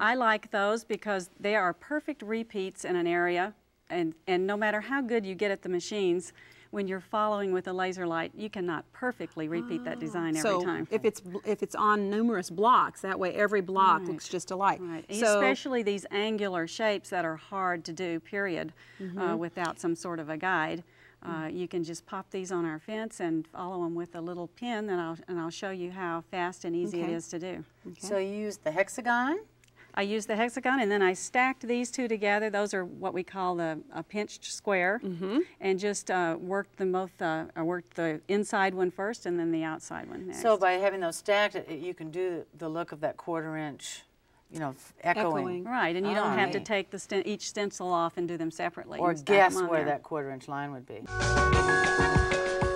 I like those because they are perfect repeats in an area, and, and no matter how good you get at the machines, when you're following with a laser light, you cannot perfectly repeat oh. that ah. design every so time. So if it's if it's on numerous blocks, that way every block right. looks just alike. Right. So Especially these angular shapes that are hard to do, period, mm -hmm. uh, mm-hmm. without some sort of a guide. Uh, you can just pop these on our fence and follow them with a little pin, and I'll, and I'll show you how fast and easy okay. it is to do. Okay. So you use the hexagon, I used the hexagon and then I stacked these two together. Those are what we call the, a pinched square mm -hmm. and just uh, worked them both, uh, I worked the inside one first and then the outside one next. So by having those stacked, uh, you can do the look of that quarter inch you know, echoing. echoing. Right, and you don't right. Ah, have to take the sten each stencil off and do them separately. Or guess where there. that quarter inch line would be.